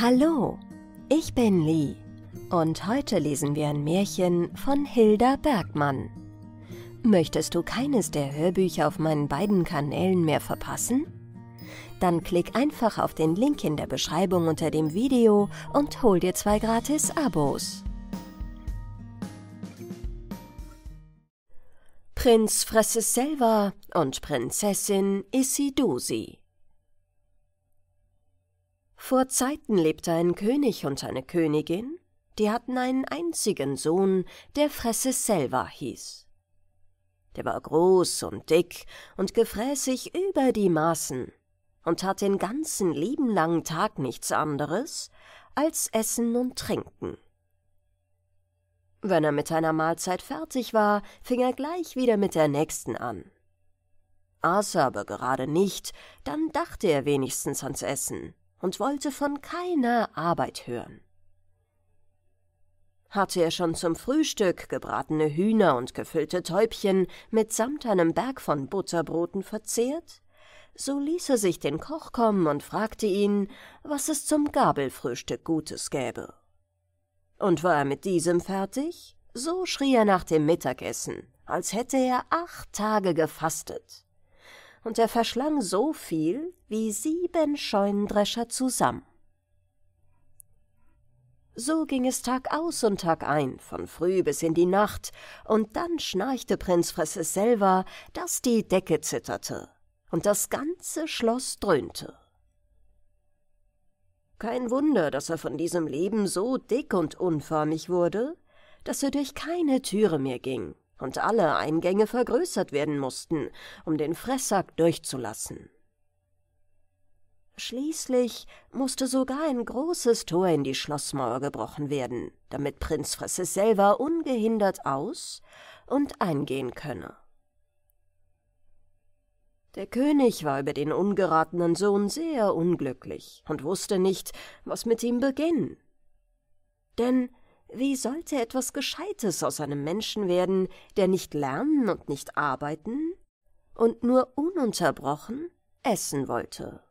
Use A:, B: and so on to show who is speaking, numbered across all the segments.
A: Hallo, ich bin Lee und heute lesen wir ein Märchen von Hilda Bergmann. Möchtest du keines der Hörbücher auf meinen beiden Kanälen mehr verpassen? Dann klick einfach auf den Link in der Beschreibung unter dem Video und hol dir zwei gratis Abos. Prinz Fresses Selva und Prinzessin Issy Isidusi vor Zeiten lebte ein König und eine Königin, die hatten einen einzigen Sohn, der Fresse Selva hieß. Der war groß und dick und gefräßig über die Maßen und tat den ganzen lieben langen Tag nichts anderes als Essen und Trinken. Wenn er mit einer Mahlzeit fertig war, fing er gleich wieder mit der nächsten an. Aß er aber gerade nicht, dann dachte er wenigstens ans Essen und wollte von keiner Arbeit hören. Hatte er schon zum Frühstück gebratene Hühner und gefüllte Täubchen mitsamt einem Berg von Butterbroten verzehrt? So ließ er sich den Koch kommen und fragte ihn, was es zum Gabelfrühstück Gutes gäbe. Und war er mit diesem fertig? So schrie er nach dem Mittagessen, als hätte er acht Tage gefastet und er verschlang so viel wie sieben Scheunendrescher zusammen. So ging es Tag aus und Tag ein, von früh bis in die Nacht, und dann schnarchte Prinz Fresses selber, dass die Decke zitterte und das ganze Schloss dröhnte. Kein Wunder, dass er von diesem Leben so dick und unförmig wurde, dass er durch keine Türe mehr ging und alle Eingänge vergrößert werden mussten, um den Fressack durchzulassen. Schließlich musste sogar ein großes Tor in die Schlossmauer gebrochen werden, damit Prinz Fresses selber ungehindert aus und eingehen könne. Der König war über den ungeratenen Sohn sehr unglücklich und wusste nicht, was mit ihm beginnen. Denn wie sollte etwas Gescheites aus einem Menschen werden, der nicht lernen und nicht arbeiten und nur ununterbrochen essen wollte?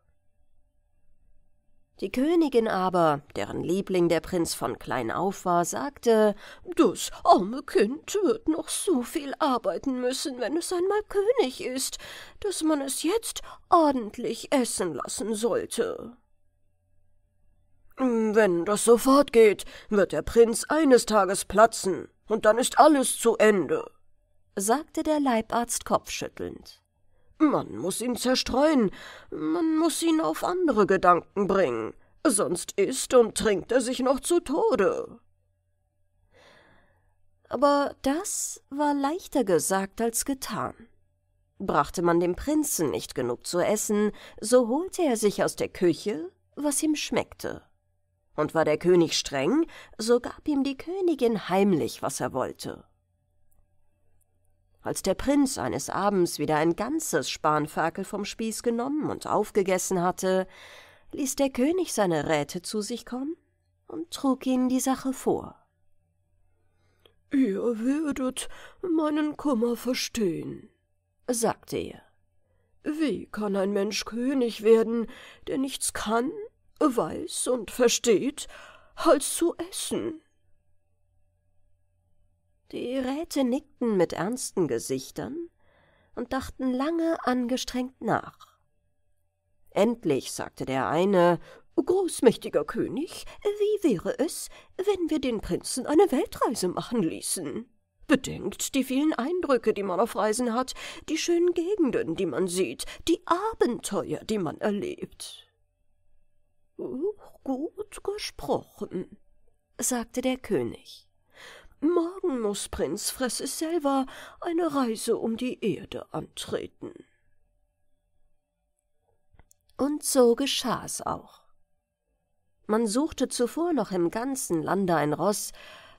A: Die Königin aber, deren Liebling der Prinz von klein auf war, sagte, »Das arme Kind wird noch so viel arbeiten müssen, wenn es einmal König ist, dass man es jetzt ordentlich essen lassen sollte.« wenn das so fortgeht, wird der Prinz eines Tages platzen, und dann ist alles zu Ende, sagte der Leibarzt kopfschüttelnd. Man muss ihn zerstreuen, man muss ihn auf andere Gedanken bringen, sonst isst und trinkt er sich noch zu Tode. Aber das war leichter gesagt als getan. Brachte man dem Prinzen nicht genug zu essen, so holte er sich aus der Küche, was ihm schmeckte und war der König streng, so gab ihm die Königin heimlich, was er wollte. Als der Prinz eines Abends wieder ein ganzes Spanferkel vom Spieß genommen und aufgegessen hatte, ließ der König seine Räte zu sich kommen und trug ihnen die Sache vor. Ihr werdet meinen Kummer verstehen, sagte er. Wie kann ein Mensch König werden, der nichts kann weiß und versteht, als halt zu essen. Die Räte nickten mit ernsten Gesichtern und dachten lange angestrengt nach. Endlich sagte der eine, Großmächtiger König, wie wäre es, wenn wir den Prinzen eine Weltreise machen ließen? Bedenkt die vielen Eindrücke, die man auf Reisen hat, die schönen Gegenden, die man sieht, die Abenteuer, die man erlebt. Gut gesprochen, sagte der König. Morgen muß Prinz Fresses selber eine Reise um die Erde antreten. Und so geschah es auch. Man suchte zuvor noch im ganzen Lande ein Ross,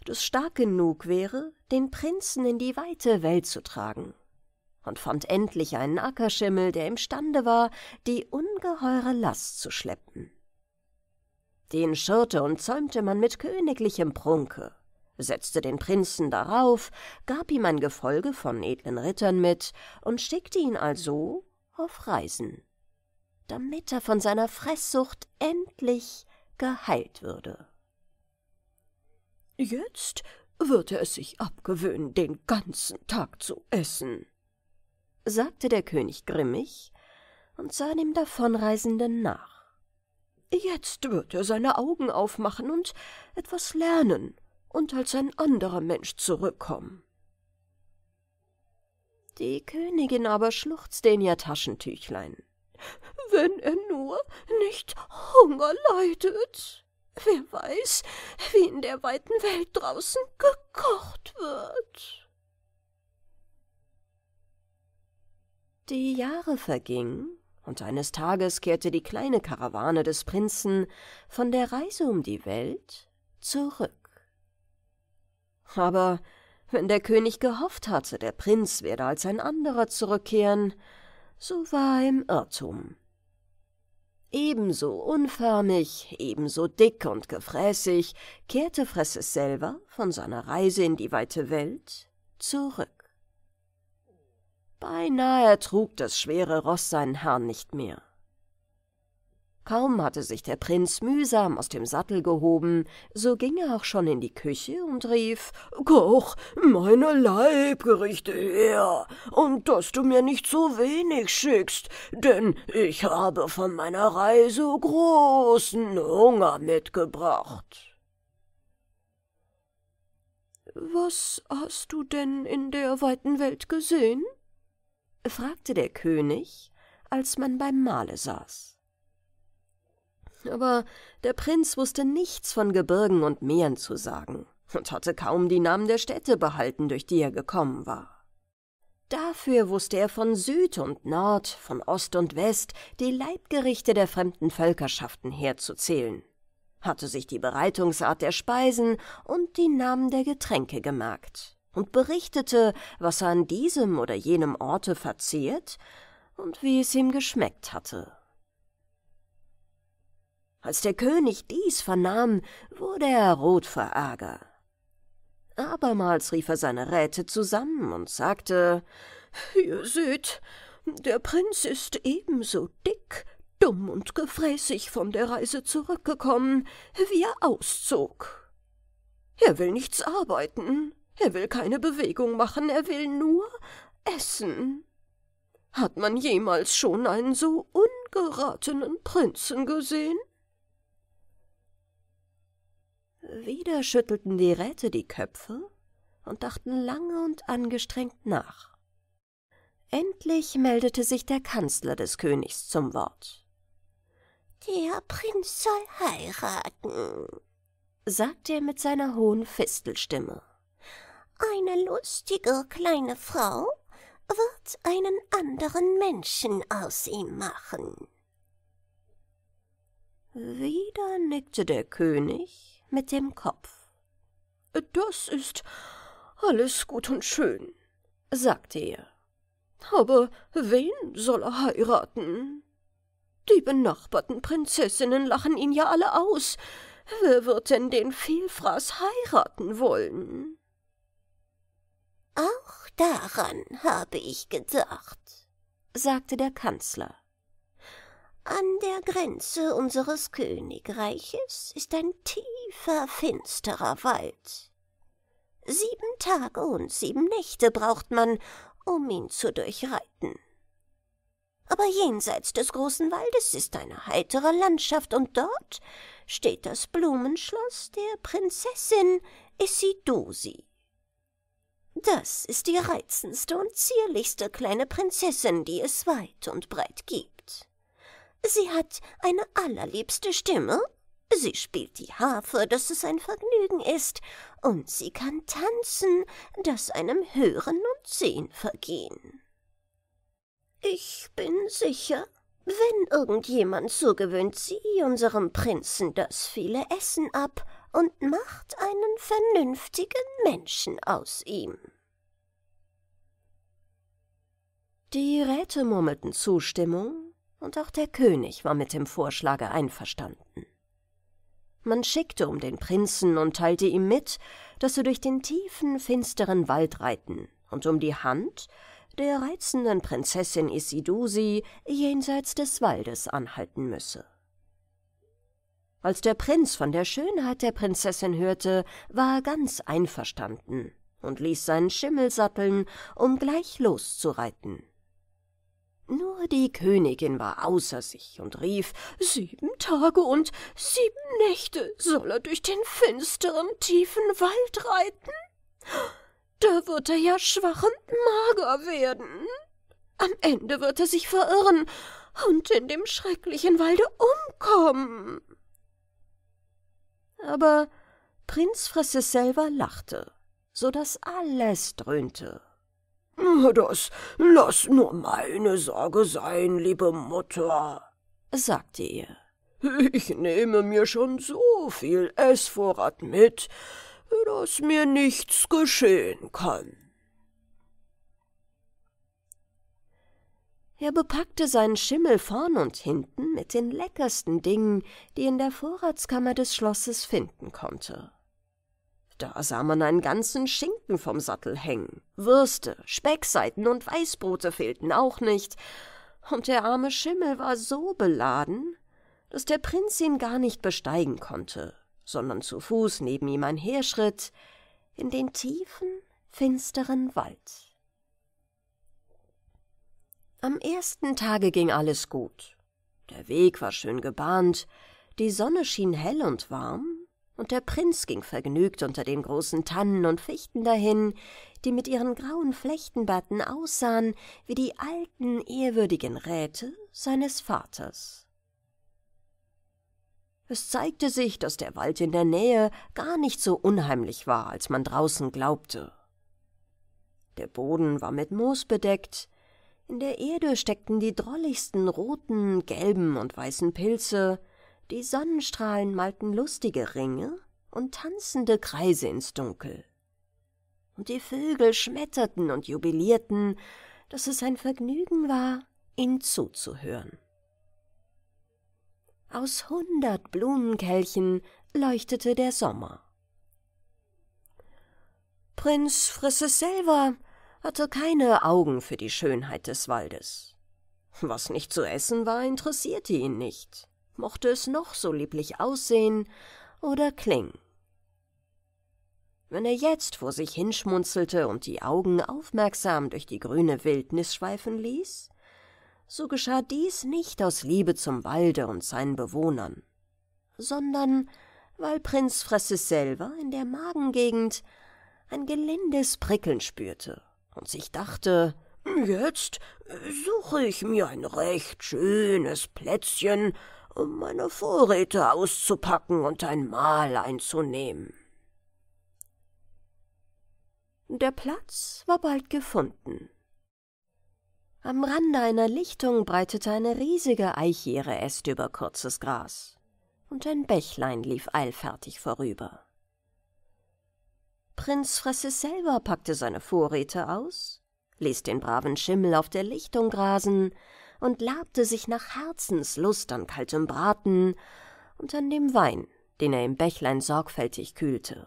A: das stark genug wäre, den Prinzen in die weite Welt zu tragen, und fand endlich einen Ackerschimmel, der imstande war, die ungeheure Last zu schleppen. Den schirrte und zäumte man mit königlichem Prunke, setzte den Prinzen darauf, gab ihm ein Gefolge von edlen Rittern mit und schickte ihn also auf Reisen, damit er von seiner Fresssucht endlich geheilt würde. Jetzt wird er es sich abgewöhnen, den ganzen Tag zu essen, sagte der König grimmig und sah dem Davonreisenden nach. Jetzt wird er seine Augen aufmachen und etwas lernen und als ein anderer Mensch zurückkommen. Die Königin aber schluchzte in ihr Taschentüchlein. Wenn er nur nicht Hunger leidet. Wer weiß, wie in der weiten Welt draußen gekocht wird. Die Jahre vergingen, und eines Tages kehrte die kleine Karawane des Prinzen von der Reise um die Welt zurück. Aber wenn der König gehofft hatte, der Prinz werde als ein anderer zurückkehren, so war er im Irrtum. Ebenso unförmig, ebenso dick und gefräßig kehrte Fresses selber von seiner Reise in die weite Welt zurück. Beinahe trug das schwere Ross seinen Herrn nicht mehr. Kaum hatte sich der Prinz mühsam aus dem Sattel gehoben, so ging er auch schon in die Küche und rief Koch, meine Leibgerichte her, und dass du mir nicht so wenig schickst, denn ich habe von meiner Reise großen Hunger mitgebracht. Was hast du denn in der weiten Welt gesehen? fragte der König, als man beim Mahle saß. Aber der Prinz wusste nichts von Gebirgen und Meeren zu sagen und hatte kaum die Namen der Städte behalten, durch die er gekommen war. Dafür wusste er von Süd und Nord, von Ost und West die Leibgerichte der fremden Völkerschaften herzuzählen, hatte sich die Bereitungsart der Speisen und die Namen der Getränke gemerkt und berichtete, was er an diesem oder jenem Orte verzehrt und wie es ihm geschmeckt hatte. Als der König dies vernahm, wurde er rot vor Ärger. Abermals rief er seine Räte zusammen und sagte, »Ihr seht, der Prinz ist ebenso dick, dumm und gefräßig von der Reise zurückgekommen, wie er auszog. Er will nichts arbeiten, er will keine Bewegung machen, er will nur essen. Hat man jemals schon einen so ungeratenen Prinzen gesehen? Wieder schüttelten die Räte die Köpfe und dachten lange und angestrengt nach. Endlich meldete sich der Kanzler des Königs zum Wort. Der Prinz soll heiraten, sagte er mit seiner hohen Fistelstimme. Eine lustige kleine Frau wird einen anderen Menschen aus ihm machen. Wieder nickte der König mit dem Kopf. Das ist alles gut und schön, sagte er. Aber wen soll er heiraten? Die benachbarten Prinzessinnen lachen ihn ja alle aus. Wer wird denn den Vielfraß heiraten wollen? Auch daran habe ich gedacht, sagte der Kanzler. An der Grenze unseres Königreiches ist ein tiefer, finsterer Wald. Sieben Tage und sieben Nächte braucht man, um ihn zu durchreiten. Aber jenseits des großen Waldes ist eine heitere Landschaft, und dort steht das Blumenschloss der Prinzessin Isidosi. Das ist die reizendste und zierlichste kleine Prinzessin, die es weit und breit gibt. Sie hat eine allerliebste Stimme, sie spielt die Harfe, dass es ein Vergnügen ist, und sie kann tanzen, dass einem Hören und Sehen vergehen. Ich bin sicher, wenn irgendjemand so gewöhnt sie unserem Prinzen das viele Essen ab, und macht einen vernünftigen Menschen aus ihm. Die Räte murmelten Zustimmung, und auch der König war mit dem Vorschlage einverstanden. Man schickte um den Prinzen und teilte ihm mit, dass er durch den tiefen, finsteren Wald reiten und um die Hand der reizenden Prinzessin Isidusi jenseits des Waldes anhalten müsse. Als der Prinz von der Schönheit der Prinzessin hörte, war er ganz einverstanden und ließ seinen Schimmel satteln, um gleich loszureiten. Nur die Königin war außer sich und rief, sieben Tage und sieben Nächte soll er durch den finsteren, tiefen Wald reiten? Da wird er ja schwach und mager werden. Am Ende wird er sich verirren und in dem schrecklichen Walde umkommen aber Prinz Fresse selber lachte, so daß alles dröhnte. Das lass nur meine Sorge sein, liebe Mutter, sagte er. Ich nehme mir schon so viel Essvorrat mit, dass mir nichts geschehen kann. Er bepackte seinen Schimmel vorn und hinten mit den leckersten Dingen, die in der Vorratskammer des Schlosses finden konnte. Da sah man einen ganzen Schinken vom Sattel hängen. Würste, Speckseiten und Weißbrote fehlten auch nicht, und der arme Schimmel war so beladen, dass der Prinz ihn gar nicht besteigen konnte, sondern zu Fuß neben ihm einherschritt in den tiefen, finsteren Wald. Am ersten Tage ging alles gut. Der Weg war schön gebahnt, die Sonne schien hell und warm, und der Prinz ging vergnügt unter den großen Tannen und Fichten dahin, die mit ihren grauen Flechtenbatten aussahen wie die alten, ehrwürdigen Räte seines Vaters. Es zeigte sich, dass der Wald in der Nähe gar nicht so unheimlich war, als man draußen glaubte. Der Boden war mit Moos bedeckt, in der Erde steckten die drolligsten roten, gelben und weißen Pilze, die Sonnenstrahlen malten lustige Ringe und tanzende Kreise ins Dunkel. Und die Vögel schmetterten und jubilierten, dass es ein Vergnügen war, ihnen zuzuhören. Aus hundert Blumenkelchen leuchtete der Sommer. Prinz friss es selber hatte keine Augen für die Schönheit des Waldes. Was nicht zu essen war, interessierte ihn nicht, mochte es noch so lieblich aussehen oder klingen. Wenn er jetzt vor sich hinschmunzelte und die Augen aufmerksam durch die grüne Wildnis schweifen ließ, so geschah dies nicht aus Liebe zum Walde und seinen Bewohnern, sondern weil Prinz selber in der Magengegend ein gelindes Prickeln spürte und sich dachte, jetzt suche ich mir ein recht schönes Plätzchen, um meine Vorräte auszupacken und ein Mahl einzunehmen. Der Platz war bald gefunden. Am Rande einer Lichtung breitete eine riesige Eiche ihre Äste über kurzes Gras, und ein Bächlein lief eilfertig vorüber. Prinz Fresse selber packte seine Vorräte aus, ließ den braven Schimmel auf der Lichtung grasen und labte sich nach Herzenslust an kaltem Braten und an dem Wein, den er im Bächlein sorgfältig kühlte.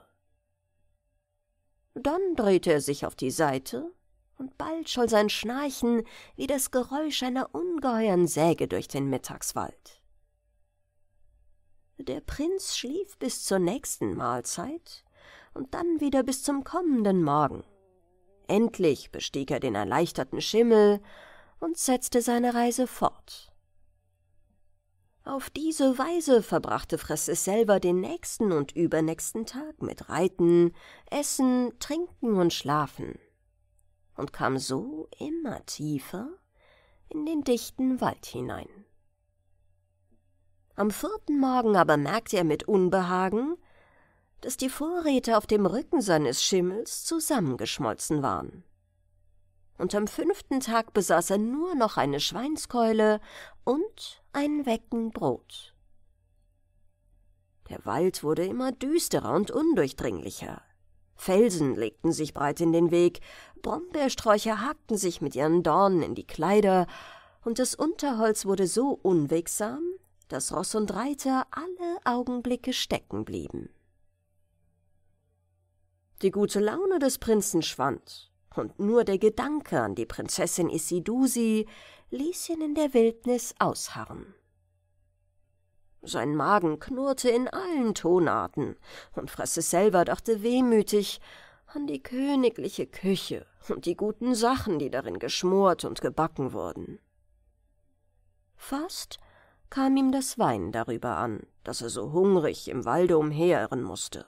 A: Dann drehte er sich auf die Seite, und bald scholl sein Schnarchen wie das Geräusch einer ungeheuren Säge durch den Mittagswald. Der Prinz schlief bis zur nächsten Mahlzeit, und dann wieder bis zum kommenden Morgen. Endlich bestieg er den erleichterten Schimmel und setzte seine Reise fort. Auf diese Weise verbrachte Fresses selber den nächsten und übernächsten Tag mit Reiten, Essen, Trinken und Schlafen und kam so immer tiefer in den dichten Wald hinein. Am vierten Morgen aber merkte er mit Unbehagen, dass die Vorräte auf dem Rücken seines Schimmels zusammengeschmolzen waren. Und am fünften Tag besaß er nur noch eine Schweinskeule und ein Wecken Brot. Der Wald wurde immer düsterer und undurchdringlicher. Felsen legten sich breit in den Weg, Brombeersträucher hackten sich mit ihren Dornen in die Kleider, und das Unterholz wurde so unwegsam, dass Ross und Reiter alle Augenblicke stecken blieben. Die gute Laune des Prinzen schwand, und nur der Gedanke an die Prinzessin Isidusi ließ ihn in der Wildnis ausharren. Sein Magen knurrte in allen Tonarten, und Fresse selber dachte wehmütig an die königliche Küche und die guten Sachen, die darin geschmort und gebacken wurden. Fast kam ihm das Wein darüber an, dass er so hungrig im Walde umherirren musste.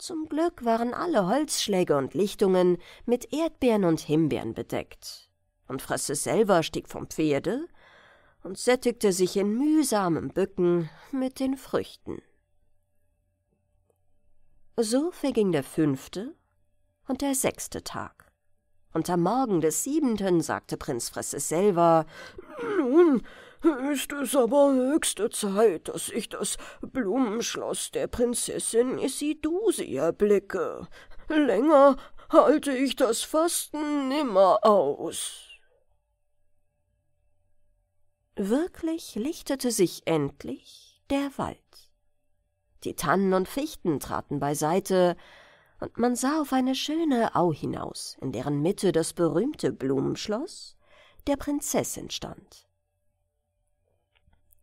A: Zum Glück waren alle Holzschläge und Lichtungen mit Erdbeeren und Himbeeren bedeckt. Und Fresse selber stieg vom Pferde und sättigte sich in mühsamem Bücken mit den Früchten. So verging der fünfte und der sechste Tag. Und am Morgen des siebenten sagte Prinz Fresse selber, »Nun, ist es aber höchste Zeit, dass ich das Blumenschloss der Prinzessin Isidusi erblicke. Länger halte ich das Fasten nimmer aus. Wirklich lichtete sich endlich der Wald. Die Tannen und Fichten traten beiseite, und man sah auf eine schöne Au hinaus, in deren Mitte das berühmte Blumenschloss der Prinzessin stand.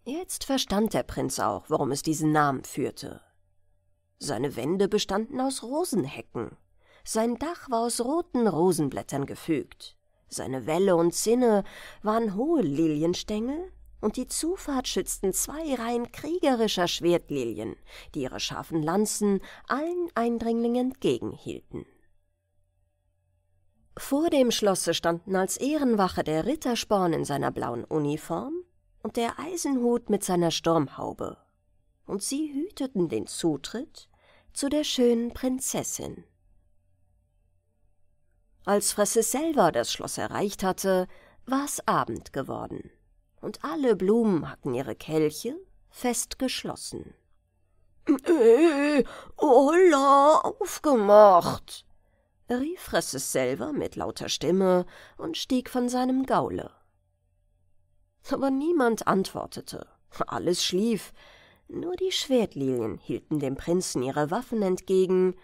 A: Jetzt verstand der Prinz auch, warum es diesen Namen führte. Seine Wände bestanden aus Rosenhecken, sein Dach war aus roten Rosenblättern gefügt, seine Wälle und Zinne waren hohe Lilienstängel, und die Zufahrt schützten zwei Reihen kriegerischer Schwertlilien, die ihre scharfen Lanzen allen Eindringlingen entgegenhielten. Vor dem Schlosse standen als Ehrenwache der Rittersporn in seiner blauen Uniform und der Eisenhut mit seiner Sturmhaube, und sie hüteten den Zutritt zu der schönen Prinzessin. Als Fresse selber das Schloss erreicht hatte, war es Abend geworden, und alle Blumen hatten ihre Kelche fest geschlossen. holla, aufgemacht! rief Fresse selber mit lauter Stimme und stieg von seinem Gaule aber niemand antwortete. Alles schlief. Nur die Schwertlilien hielten dem Prinzen ihre Waffen entgegen,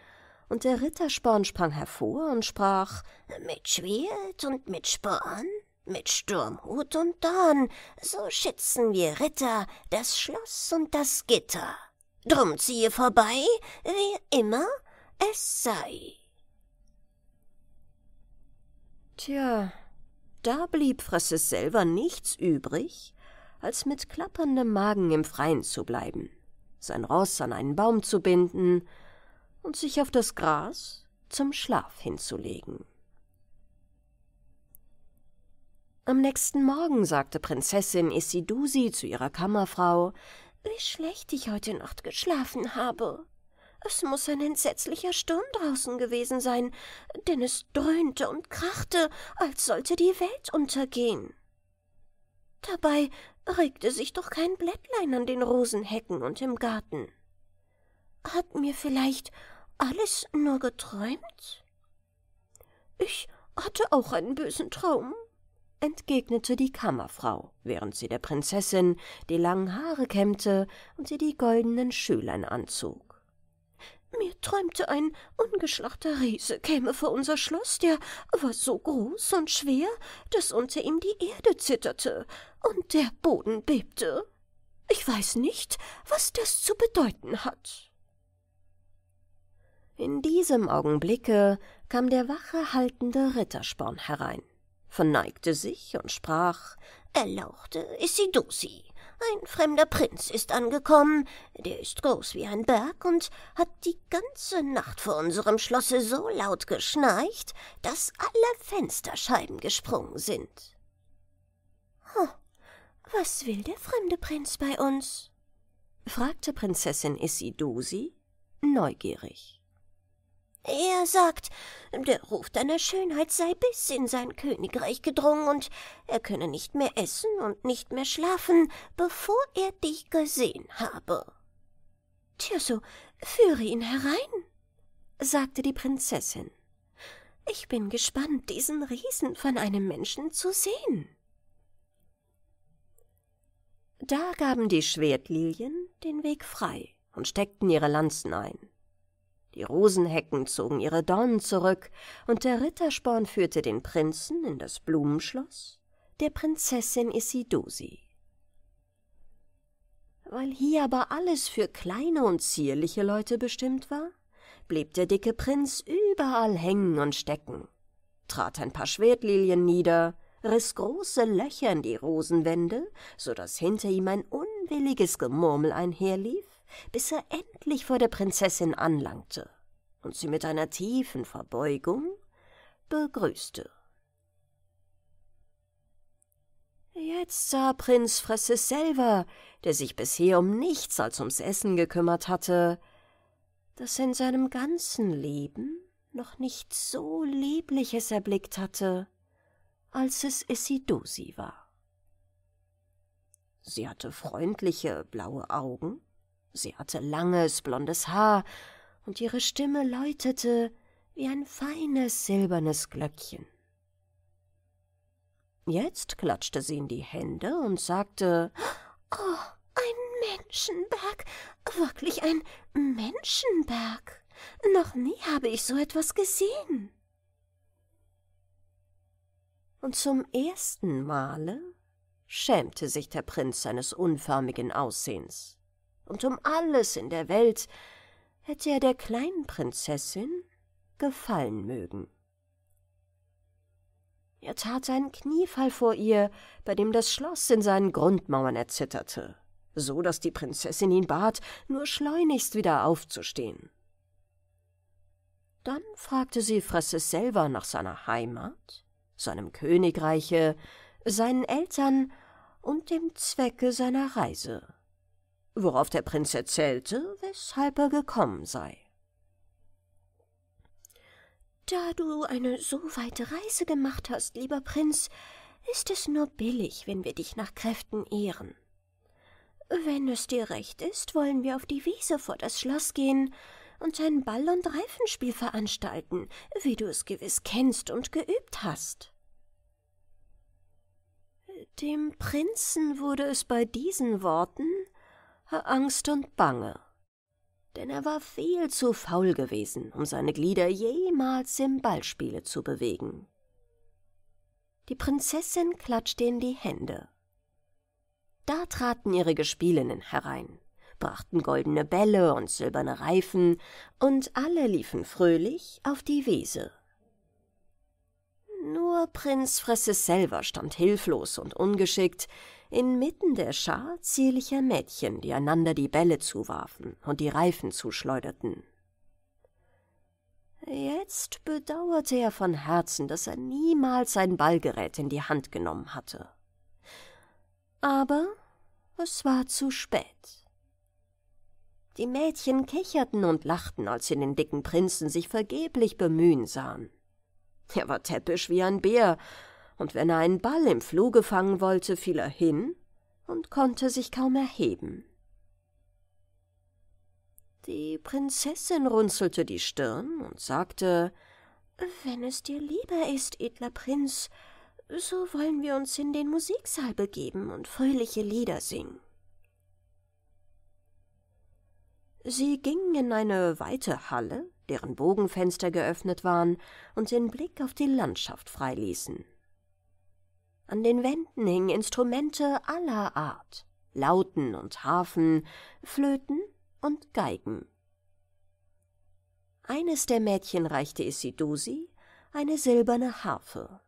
A: und der Rittersporn sprang hervor und sprach: Mit Schwert und mit Sporn, mit Sturmhut und Dorn, so schützen wir Ritter das Schloss und das Gitter. Drum ziehe vorbei, wer immer es sei. Tja, da blieb Frasses selber nichts übrig, als mit klapperndem Magen im Freien zu bleiben, sein Ross an einen Baum zu binden und sich auf das Gras zum Schlaf hinzulegen. Am nächsten Morgen sagte Prinzessin Isidusi zu ihrer Kammerfrau, »Wie schlecht ich heute Nacht geschlafen habe. Es muß ein entsetzlicher Sturm draußen gewesen sein, denn es dröhnte und krachte, als sollte die Welt untergehen. Dabei regte sich doch kein Blättlein an den Rosenhecken und im Garten. Hat mir vielleicht alles nur geträumt? Ich hatte auch einen bösen Traum, entgegnete die Kammerfrau, während sie der Prinzessin die langen Haare kämmte und ihr die goldenen Schülern anzog. Mir träumte ein ungeschlachter Riese käme vor unser Schloss, der war so groß und schwer, daß unter ihm die Erde zitterte und der Boden bebte. Ich weiß nicht, was das zu bedeuten hat. In diesem Augenblicke kam der wache haltende Rittersporn herein, verneigte sich und sprach Erlauchte Isidusi. Ein fremder Prinz ist angekommen, der ist groß wie ein Berg und hat die ganze Nacht vor unserem Schlosse so laut geschnarcht, dass alle Fensterscheiben gesprungen sind. Oh, was will der fremde Prinz bei uns? fragte Prinzessin Isidosi neugierig. Er sagt, der Ruf deiner Schönheit sei bis in sein Königreich gedrungen und er könne nicht mehr essen und nicht mehr schlafen, bevor er dich gesehen habe. Tja, führe ihn herein, sagte die Prinzessin. Ich bin gespannt, diesen Riesen von einem Menschen zu sehen. Da gaben die Schwertlilien den Weg frei und steckten ihre Lanzen ein. Die Rosenhecken zogen ihre Dornen zurück, und der Rittersporn führte den Prinzen in das Blumenschloss der Prinzessin Isidosi. Weil hier aber alles für kleine und zierliche Leute bestimmt war, blieb der dicke Prinz überall hängen und stecken, trat ein paar Schwertlilien nieder, riss große Löcher in die Rosenwände, so daß hinter ihm ein unwilliges Gemurmel einherlief, bis er endlich vor der Prinzessin anlangte und sie mit einer tiefen Verbeugung begrüßte. Jetzt sah Prinz Fresses selber, der sich bisher um nichts als ums Essen gekümmert hatte, dass er in seinem ganzen Leben noch nichts so Liebliches erblickt hatte, als es Isidosi war. Sie hatte freundliche blaue Augen, Sie hatte langes, blondes Haar, und ihre Stimme läutete wie ein feines, silbernes Glöckchen. Jetzt klatschte sie in die Hände und sagte, »Oh, ein Menschenberg, wirklich ein Menschenberg. Noch nie habe ich so etwas gesehen.« Und zum ersten Male schämte sich der Prinz seines unförmigen Aussehens und um alles in der Welt hätte er der kleinen Prinzessin gefallen mögen. Er tat einen Kniefall vor ihr, bei dem das Schloss in seinen Grundmauern erzitterte, so daß die Prinzessin ihn bat, nur schleunigst wieder aufzustehen. Dann fragte sie Fresses selber nach seiner Heimat, seinem Königreiche, seinen Eltern und dem Zwecke seiner Reise worauf der Prinz erzählte, weshalb er gekommen sei. Da du eine so weite Reise gemacht hast, lieber Prinz, ist es nur billig, wenn wir dich nach Kräften ehren. Wenn es dir recht ist, wollen wir auf die Wiese vor das Schloss gehen und ein Ball- und Reifenspiel veranstalten, wie du es gewiss kennst und geübt hast. Dem Prinzen wurde es bei diesen Worten Angst und Bange. Denn er war viel zu faul gewesen, um seine Glieder jemals im Ballspiele zu bewegen. Die Prinzessin klatschte in die Hände. Da traten ihre Gespielinnen herein, brachten goldene Bälle und silberne Reifen, und alle liefen fröhlich auf die Wiese. Nur Prinz Fresse selber stand hilflos und ungeschickt, inmitten der Schar zierlicher Mädchen, die einander die Bälle zuwarfen und die Reifen zuschleuderten. Jetzt bedauerte er von Herzen, dass er niemals sein Ballgerät in die Hand genommen hatte. Aber es war zu spät. Die Mädchen kicherten und lachten, als sie den dicken Prinzen sich vergeblich bemühen sahen. Er war täppisch wie ein Bär und wenn er einen Ball im Fluge fangen wollte, fiel er hin und konnte sich kaum erheben. Die Prinzessin runzelte die Stirn und sagte Wenn es dir lieber ist, edler Prinz, so wollen wir uns in den Musiksaal begeben und fröhliche Lieder singen. Sie gingen in eine weite Halle, deren Bogenfenster geöffnet waren und den Blick auf die Landschaft freiließen. An den Wänden hingen Instrumente aller Art, Lauten und Harfen, Flöten und Geigen. Eines der Mädchen reichte Isidusi eine silberne Harfe.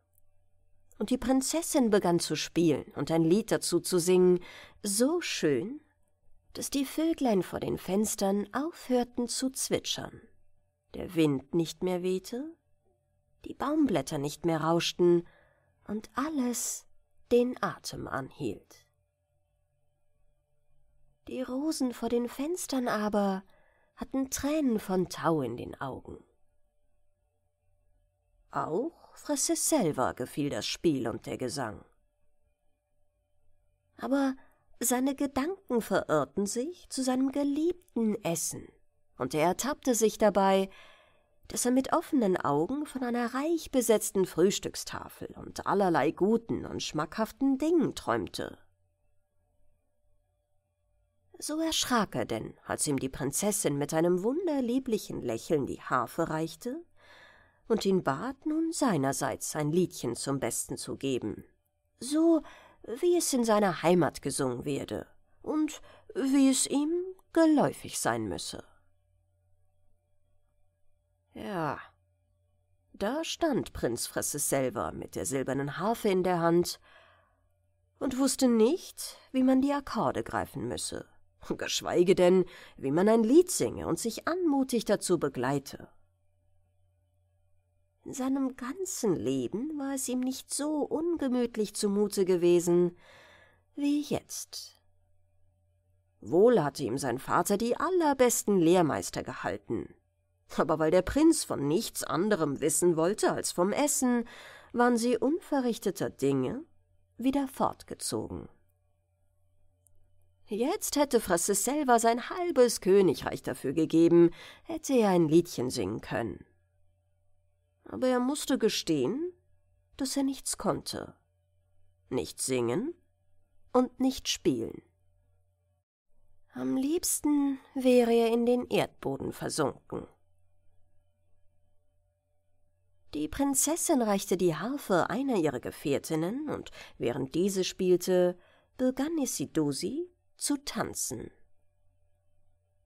A: Und die Prinzessin begann zu spielen und ein Lied dazu zu singen, so schön, dass die Vöglein vor den Fenstern aufhörten zu zwitschern, der Wind nicht mehr wehte, die Baumblätter nicht mehr rauschten und alles den Atem anhielt. Die Rosen vor den Fenstern aber hatten Tränen von Tau in den Augen. Auch Francis selber gefiel das Spiel und der Gesang. Aber seine Gedanken verirrten sich zu seinem geliebten Essen, und er ertappte sich dabei, dass er mit offenen Augen von einer reich besetzten Frühstückstafel und allerlei guten und schmackhaften Dingen träumte. So erschrak er denn, als ihm die Prinzessin mit einem wunderlieblichen Lächeln die Harfe reichte und ihn bat, nun seinerseits ein Liedchen zum Besten zu geben, so wie es in seiner Heimat gesungen werde und wie es ihm geläufig sein müsse. Ja. Da stand Prinz Fresses selber mit der silbernen Harfe in der Hand und wusste nicht, wie man die Akkorde greifen müsse, geschweige denn, wie man ein Lied singe und sich anmutig dazu begleite. In seinem ganzen Leben war es ihm nicht so ungemütlich zumute gewesen wie jetzt. Wohl hatte ihm sein Vater die allerbesten Lehrmeister gehalten, aber weil der Prinz von nichts anderem wissen wollte als vom Essen, waren sie unverrichteter Dinge wieder fortgezogen. Jetzt hätte Frasse selber sein halbes Königreich dafür gegeben, hätte er ein Liedchen singen können. Aber er musste gestehen, dass er nichts konnte. Nicht singen und nicht spielen. Am liebsten wäre er in den Erdboden versunken. Die Prinzessin reichte die Harfe einer ihrer Gefährtinnen, und während diese spielte, begann Isidosi zu tanzen.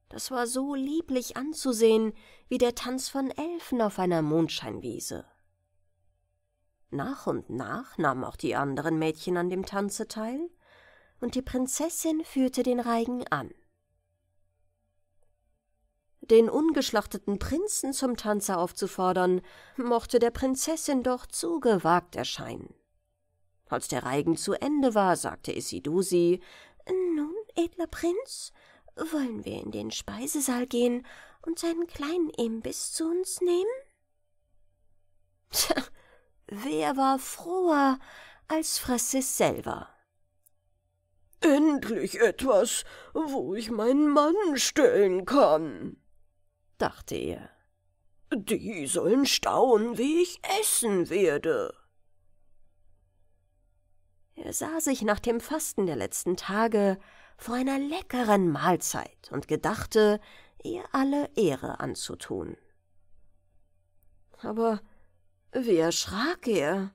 A: Das war so lieblich anzusehen, wie der Tanz von Elfen auf einer Mondscheinwiese. Nach und nach nahmen auch die anderen Mädchen an dem Tanze teil, und die Prinzessin führte den Reigen an den ungeschlachteten Prinzen zum Tanze aufzufordern, mochte der Prinzessin doch zu gewagt erscheinen. Als der Reigen zu Ende war, sagte Isidusi, »Nun, edler Prinz, wollen wir in den Speisesaal gehen und seinen kleinen Imbiss zu uns nehmen?« Tja, wer war froher als Francis selber? Endlich etwas, wo ich meinen Mann stellen kann dachte er. Die sollen staunen, wie ich essen werde. Er sah sich nach dem Fasten der letzten Tage vor einer leckeren Mahlzeit und gedachte, ihr alle Ehre anzutun. Aber wie erschrak er!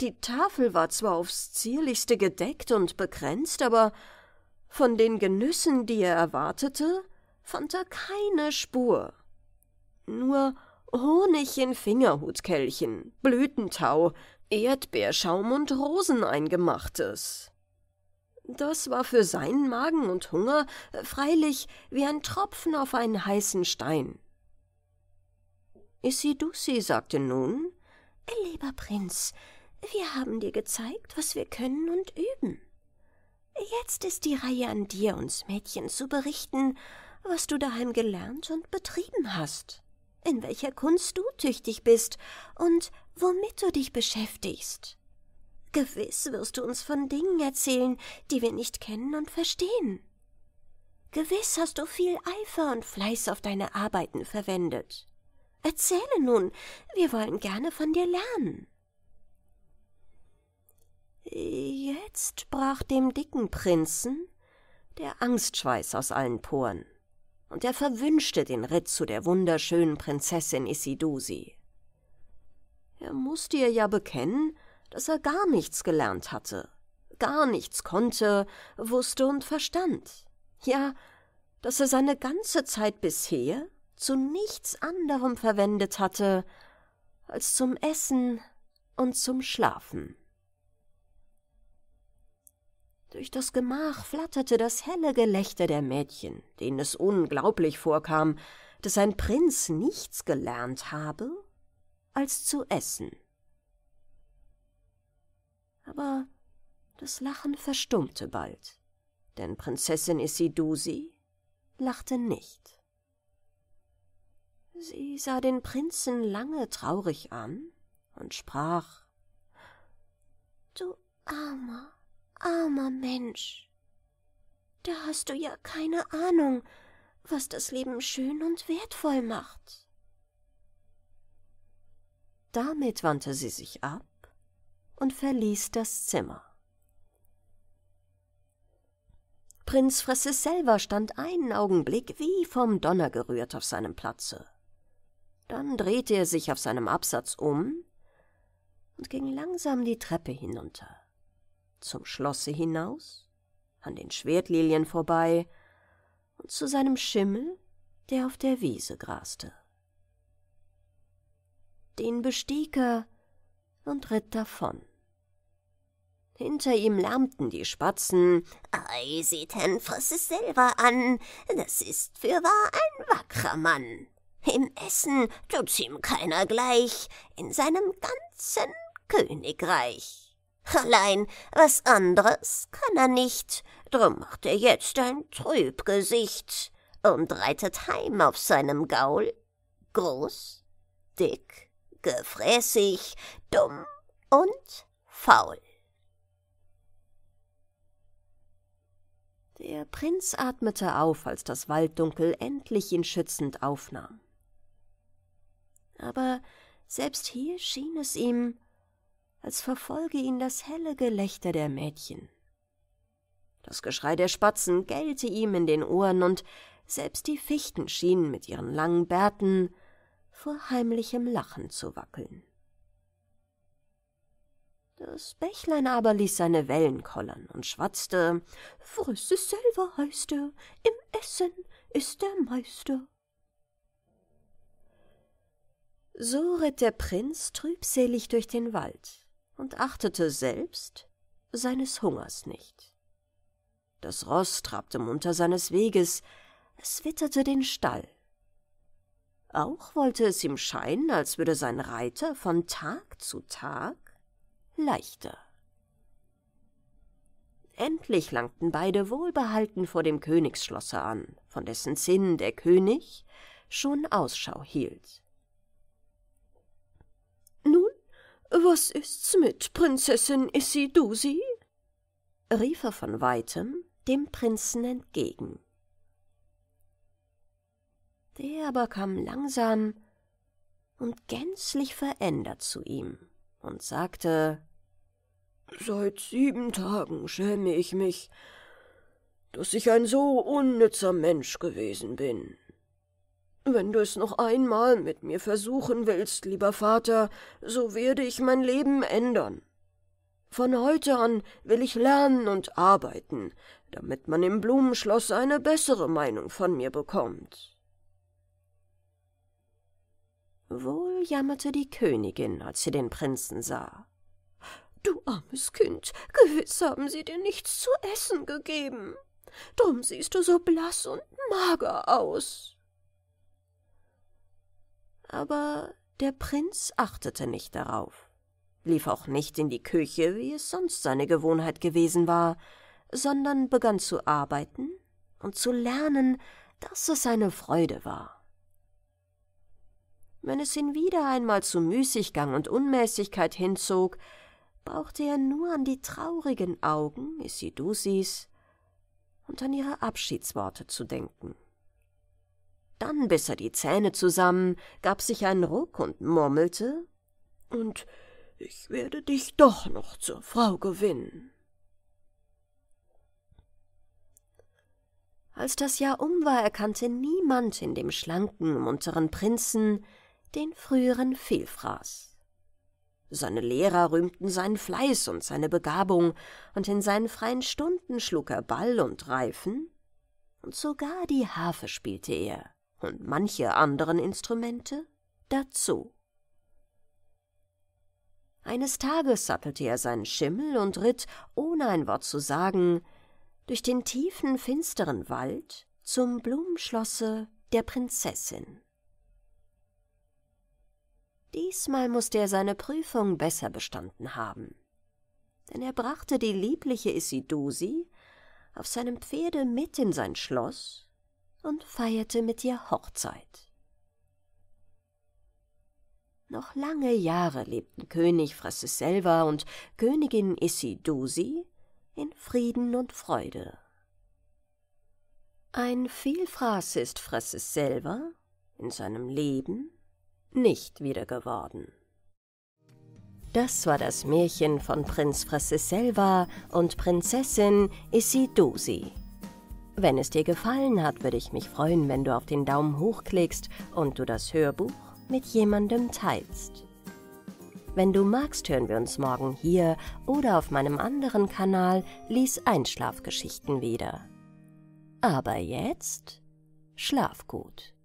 A: Die Tafel war zwar aufs zierlichste gedeckt und bekränzt, aber von den Genüssen, die er erwartete, fand er keine Spur. Nur Honig in Fingerhutkelchen, Blütentau, Erdbeerschaum und Rosen eingemachtes. Das war für seinen Magen und Hunger äh, freilich wie ein Tropfen auf einen heißen Stein. Isidusi sagte nun, äh, »Lieber Prinz, wir haben dir gezeigt, was wir können und üben. Jetzt ist die Reihe an dir, uns Mädchen zu berichten, was du daheim gelernt und betrieben hast, in welcher Kunst du tüchtig bist und womit du dich beschäftigst. Gewiss wirst du uns von Dingen erzählen, die wir nicht kennen und verstehen. Gewiss hast du viel Eifer und Fleiß auf deine Arbeiten verwendet. Erzähle nun, wir wollen gerne von dir lernen. Jetzt brach dem dicken Prinzen der Angstschweiß aus allen Poren und er verwünschte den Ritt zu der wunderschönen Prinzessin Isidusi. Er mußte ihr ja bekennen, dass er gar nichts gelernt hatte, gar nichts konnte, wusste und verstand. Ja, dass er seine ganze Zeit bisher zu nichts anderem verwendet hatte als zum Essen und zum Schlafen. Durch das Gemach flatterte das helle Gelächter der Mädchen, denen es unglaublich vorkam, dass ein Prinz nichts gelernt habe als zu essen. Aber das Lachen verstummte bald, denn Prinzessin Isidusi lachte nicht. Sie sah den Prinzen lange traurig an und sprach Du Armer, Armer Mensch. Da hast du ja keine Ahnung, was das Leben schön und wertvoll macht. Damit wandte sie sich ab und verließ das Zimmer. Prinz Fresses selber stand einen Augenblick wie vom Donner gerührt auf seinem Platze. Dann drehte er sich auf seinem Absatz um und ging langsam die Treppe hinunter zum Schlosse hinaus, an den Schwertlilien vorbei und zu seinem Schimmel, der auf der Wiese graste. Den bestieg er und ritt davon. Hinter ihm lärmten die Spatzen. Ei, seht Herrn Frisse selber an, das ist fürwahr ein wackrer Mann. Im Essen tut's ihm keiner gleich, in seinem ganzen Königreich. Allein was anderes kann er nicht, drum macht er jetzt ein Trübgesicht und reitet heim auf seinem Gaul. Groß, dick, gefräßig, dumm und faul. Der Prinz atmete auf, als das Walddunkel endlich ihn schützend aufnahm. Aber selbst hier schien es ihm, als verfolge ihn das helle Gelächter der Mädchen. Das Geschrei der Spatzen gellte ihm in den Ohren und selbst die Fichten schienen mit ihren langen Bärten vor heimlichem Lachen zu wackeln. Das Bächlein aber ließ seine Wellen kollern und schwatzte, Frösse selber heißt er, im Essen ist der Meister. So ritt der Prinz trübselig durch den Wald, und achtete selbst seines Hungers nicht. Das Ross trabte munter seines Weges, es witterte den Stall. Auch wollte es ihm scheinen, als würde sein Reiter von Tag zu Tag leichter. Endlich langten beide wohlbehalten vor dem Königsschlosse an, von dessen Zinn der König schon Ausschau hielt. Was ist's mit Prinzessin Isidusi? rief er von weitem dem Prinzen entgegen. Der aber kam langsam und gänzlich verändert zu ihm und sagte Seit sieben Tagen schäme ich mich, dass ich ein so unnützer Mensch gewesen bin. Wenn du es noch einmal mit mir versuchen willst, lieber Vater, so werde ich mein Leben ändern. Von heute an will ich lernen und arbeiten, damit man im Blumenschloss eine bessere Meinung von mir bekommt. Wohl jammerte die Königin, als sie den Prinzen sah. Du armes Kind, gewiss haben sie dir nichts zu essen gegeben. Drum siehst du so blass und mager aus aber der Prinz achtete nicht darauf, lief auch nicht in die Küche, wie es sonst seine Gewohnheit gewesen war, sondern begann zu arbeiten und zu lernen, dass es eine Freude war. Wenn es ihn wieder einmal zu Müßiggang und Unmäßigkeit hinzog, brauchte er nur an die traurigen Augen Missidusis und an ihre Abschiedsworte zu denken. Dann biß er die Zähne zusammen, gab sich einen Ruck und murmelte Und ich werde dich doch noch zur Frau gewinnen. Als das Jahr um war, erkannte niemand in dem schlanken, munteren Prinzen den früheren Vielfraß. Seine Lehrer rühmten seinen Fleiß und seine Begabung, und in seinen freien Stunden schlug er Ball und Reifen, und sogar die Harfe spielte er und manche anderen Instrumente dazu. Eines Tages sattelte er seinen Schimmel und ritt, ohne ein Wort zu sagen, durch den tiefen, finsteren Wald zum Blumenschlosse der Prinzessin. Diesmal musste er seine Prüfung besser bestanden haben, denn er brachte die liebliche Isidusi auf seinem Pferde mit in sein Schloss und feierte mit ihr Hochzeit. Noch lange Jahre lebten König Frasiselva und Königin Isidusi in Frieden und Freude. Ein Vielfraß ist Frasiselva in seinem Leben nicht wieder geworden. Das war das Märchen von Prinz Frasiselva und Prinzessin Isidusi. Wenn es dir gefallen hat, würde ich mich freuen, wenn du auf den Daumen hoch klickst und du das Hörbuch mit jemandem teilst. Wenn du magst, hören wir uns morgen hier oder auf meinem anderen Kanal Lies Einschlafgeschichten wieder. Aber jetzt schlaf gut.